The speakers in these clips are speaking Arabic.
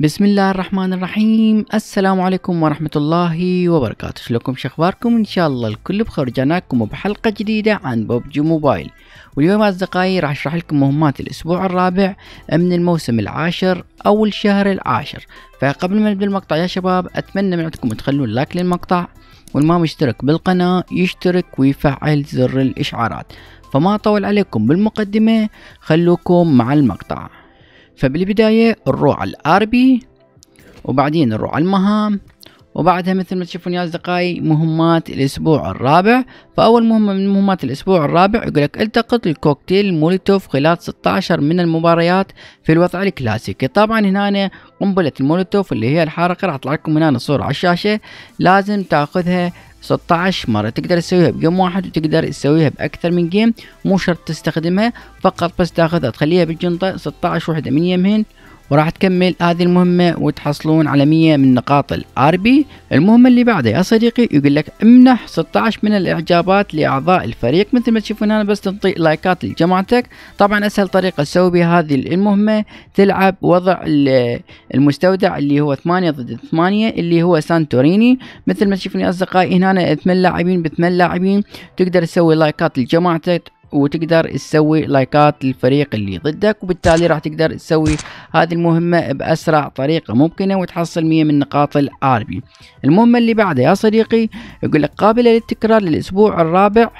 بسم الله الرحمن الرحيم السلام عليكم ورحمة الله وبركاته شلونكم شخباركم ان شاء الله الكل بخير جاناكم بحلقة جديدة عن ببجي موبايل واليوم اصدقائي راح اشرح لكم مهمات الاسبوع الرابع من الموسم العاشر او الشهر العاشر فقبل ما نبدا المقطع يا شباب اتمنى من عندكم تخلون لايك للمقطع والما مشترك بالقناة يشترك ويفعل زر الاشعارات فما اطول عليكم بالمقدمة خلوكم مع المقطع فبالبداية نروح على الاربي وبعدين نروح على المهام وبعدها مثل ما تشوفون يا أصدقائي مهمات الأسبوع الرابع فأول مهمة من مهمات الأسبوع الرابع يقول لك التقط الكوكتيل مولوتوف خلال 16 من المباريات في الوضع الكلاسيكي طبعا هنا قنبلة المولوتوف اللي هي الحارقة راح أطلع لكم هنا الصورة على الشاشة لازم تاخذها 16 مرة تقدر تسويها بيوم واحد وتقدر تسويها بأكثر من جيم مو شرط تستخدمها فقط بس تاخذها تخليها بالجنطة 16 وحدة من يمهن وراح تكمل هذه المهمة وتحصلون على 100 من نقاط بي المهمة اللي بعدها يا صديقي يقول لك امنح 16 من الاعجابات لاعضاء الفريق مثل ما تشوفون هنا بس تنطي لايكات لجماعتك طبعا اسهل طريقة تسوي بها هذه المهمة تلعب وضع المستودع اللي هو 8 ضد 8 اللي هو سانتوريني مثل ما تشوفون يا اصدقائي هنا 8 لاعبين ب 8 لاعبين تقدر تسوي لايكات لجماعتك وتقدر تسوي لايكات للفريق اللي ضدك وبالتالي راح تقدر تسوي هذه المهمة بأسرع طريقة ممكنة وتحصل 100 من نقاط العربي المهمة اللي بعدها يا صديقي يقول لك قابلة للتكرار للأسبوع الرابع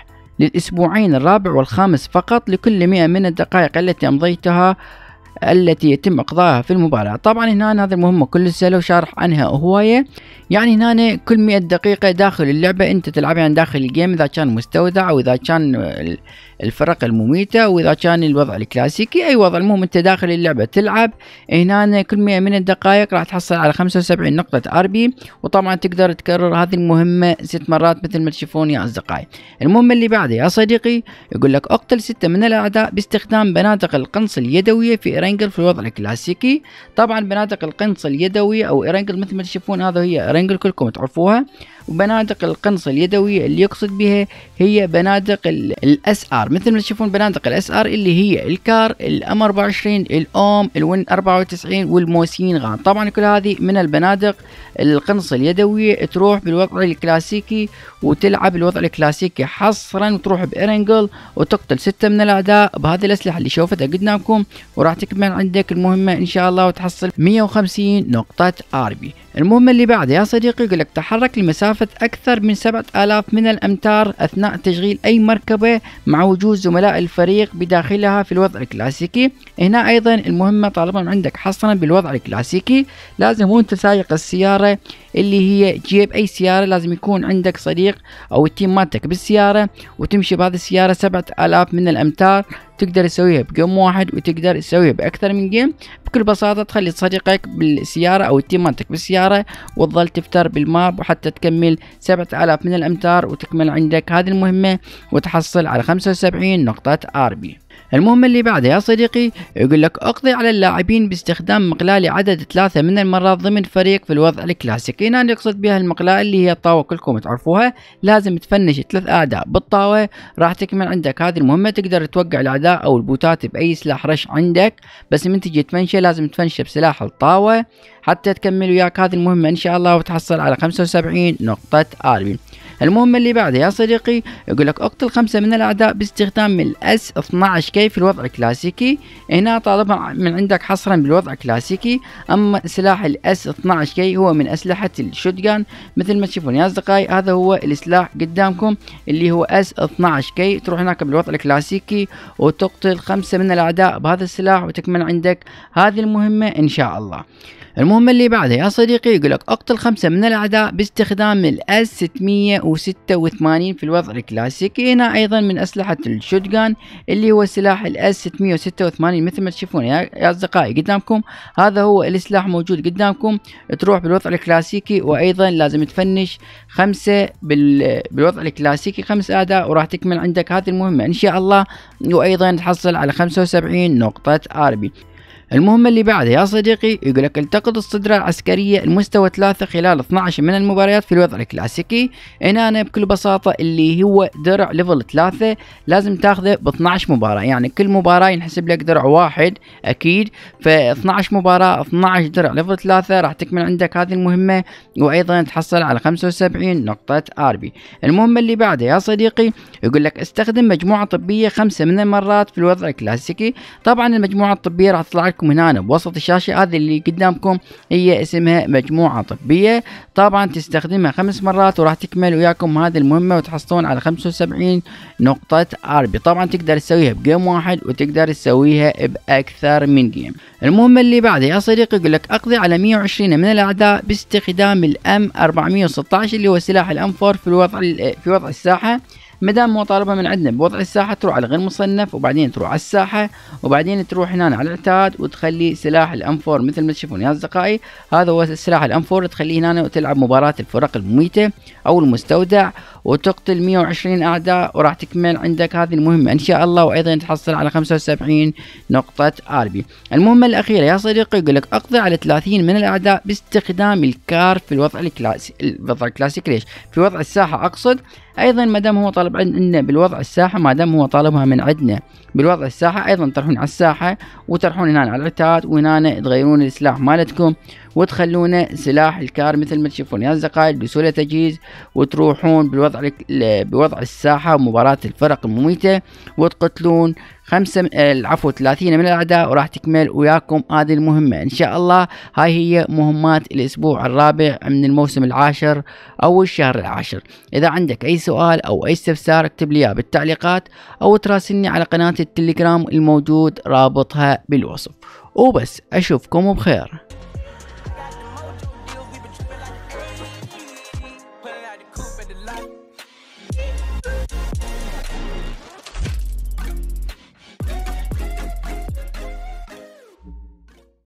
للأسبوعين الرابع والخامس فقط لكل 100 من الدقائق التي أمضيتها آه التي يتم اقضائها في المباراة طبعا هنا هذه المهمة كل سهلة وشارح عنها هواية يعني هنا كل 100 دقيقة داخل اللعبة انت تلعبها يعني داخل الجيم اذا كان مستودع او اذا كان الفرق المميتة واذا كان الوضع الكلاسيكي اي وضع المهم انت داخل اللعبة تلعب هنا كل 100 من الدقائق راح تحصل على 75 نقطة ار بي وطبعا تقدر تكرر هذه المهمة ست مرات مثل ما تشوفون يا اصدقائي المهمة اللي بعدها يا صديقي يقول لك اقتل ستة من الاعداء باستخدام بنادق القنص اليدوية في ايرنجل في الوضع الكلاسيكي طبعا بنادق القنص اليدوي او ايرنجل مثل ما تشوفون هذا هي ايرنجل كلكم تعرفوها وبنادق القنص اليدوي اللي يقصد بها هي بنادق الاس ار مثل ما تشوفون بنادق الاس ار اللي هي الكار الام 24 الاوم الون 94 والموسين غان طبعا كل هذه من البنادق القنص اليدوي تروح بالوضع الكلاسيكي وتلعب الوضع الكلاسيكي حصرا وتروح بارنجل وتقتل ستة من الاعداء بهذه الاسلحه اللي شوفتها قدامكم وراح تكمل عندك المهمة ان شاء الله وتحصل 150 نقطة بي المهمة اللي بعدها يا صديقي يقول لك تحرك لمسافة اكثر من 7000 من الامتار اثناء تشغيل اي مركبة مع وجود زملاء الفريق بداخلها في الوضع الكلاسيكي هنا ايضا المهمة طالبا عندك حصرا بالوضع الكلاسيكي لازم وانت سايق السيارة اللي هي جيب اي سيارة لازم يكون عندك صديق او التيم مالتك بالسيارة وتمشي بهذه السيارة 7000 من الامتار تقدر تسويها بجيم واحد وتقدر تسويها باكثر من جيم بكل بساطه تخلي صديقك بالسياره او التيم مالتك بالسياره وتظل تفتر بالماب وحتى تكمل 7000 من الامتار وتكمل عندك هذه المهمه وتحصل على 75 نقطه ار بي المهمة اللي بعدها يا صديقي يقول لك اقضي على اللاعبين باستخدام مقلاة لعدد ثلاثة من المرات ضمن فريق في الوضع الكلاسيكي هنا نقصد بها المقلاة اللي هي الطاوة كلكم تعرفوها لازم تفنش ثلاث اعداء بالطاوة راح تكمل عندك هذه المهمة تقدر توقع الاعداء او البوتات باي سلاح رش عندك بس من تجي تفنشه لازم تفنشه بسلاح الطاوة حتى تكمل وياك هذه المهمة ان شاء الله وتحصل على 75 نقطة ارمي المهمة اللي بعدها يا صديقي يقول لك اقتل خمسة من الاعداء باستخدام الاس 12 كيف الوضع الكلاسيكي هنا طالبا من عندك حصرا بالوضع الكلاسيكي اما سلاح الاس 12 كي هو من اسلحه الشوتجان مثل ما تشوفون يا اصدقائي هذا هو السلاح قدامكم اللي هو اس 12 كي تروح هناك بالوضع الكلاسيكي وتقتل خمسه من الاعداء بهذا السلاح وتكمل عندك هذه المهمه ان شاء الله المهم اللي بعده يا صديقي يقول لك اقتل خمسة من الأعداء باستخدام الاس 686 في الوضع الكلاسيكي هنا أيضا من أسلحة الشوتجان اللي هو سلاح الاس 686 مثل ما تشوفون يا أصدقائي قدامكم هذا هو السلاح موجود قدامكم تروح بالوضع الكلاسيكي وأيضا لازم تفنش خمسة بالوضع الكلاسيكي خمس أعداء وراح تكمل عندك هذه المهمة إن شاء الله وأيضا تحصل على 75 نقطة اربي المهمة اللي بعدها يا صديقي يقول لك التقط الصدرة العسكرية المستوى ثلاثة خلال 12 من المباريات في الوضع الكلاسيكي هنا أنا بكل بساطة اللي هو درع ليفل ثلاثة لازم تاخذه ب 12 مباراة يعني كل مباراة ينحسب لك درع واحد أكيد ف 12 مباراة 12 درع ليفل ثلاثة راح تكمل عندك هذه المهمة وأيضا تحصل على 75 نقطة أربي المهمة اللي بعدها يا صديقي يقول لك استخدم مجموعة طبية خمسة من المرات في الوضع الكلاسيكي طبعا المجموعة الطبية راح تطلع لكم هنا بوسط الشاشة هذه اللي قدامكم هي اسمها مجموعة طبية طبعا تستخدمها خمس مرات وراح تكمل وياكم هذه المهمة وتحصلون على 75 نقطة عربي طبعا تقدر تسويها بجيم واحد وتقدر تسويها بأكثر من جيم المهمة اللي بعدها يا صديقي يقول لك اقضي على 120 من الاعداء باستخدام الام 416 اللي هو سلاح الام 4 في الوضع في وضع الساحة مدام مطالبه من عندنا بوضع الساحه تروح على غير مصنف وبعدين تروح على الساحه وبعدين تروح هنا على الاعتاد وتخلي سلاح الانفور مثل ما تشوفون يا اصدقائي هذا هو سلاح الانفور تخليه هنا وتلعب مباراه الفرق المميته او المستودع وتقتل 120 اعداء وراح تكمل عندك هذه المهمه ان شاء الله وايضا تحصل على 75 نقطه اربي المهمه الاخيره يا صديقي يقول لك اقضي على 30 من الاعداء باستخدام الكار في الوضع الكلاسيك الوضع الكلاسيك ليش في وضع الساحه اقصد أيضا ما دام هو طالب عندنا بالوضع الساحة ما دام هو طالبها من عندنا بالوضع الساحة أيضا تروحون على الساحة وتروحون هنا على العتاد وهنا تغيرون السلاح مالتكم وتخلونه سلاح الكار مثل ما تشوفون يا أصدقائي بسهولة تجهيز وتروحون بالوضع بوضع الساحة ومباراة الفرق المميتة وتقتلون خمسة آه، العفو ثلاثين من الأعداء وراح تكمل وياكم هذه المهمة إن شاء الله هاي هي مهمات الأسبوع الرابع من الموسم العاشر أو الشهر العاشر إذا عندك أي سؤال أو أي استفسار اكتب لي بالتعليقات أو تراسلني على قناة التليجرام الموجود رابطها بالوصف وبس أشوفكم بخير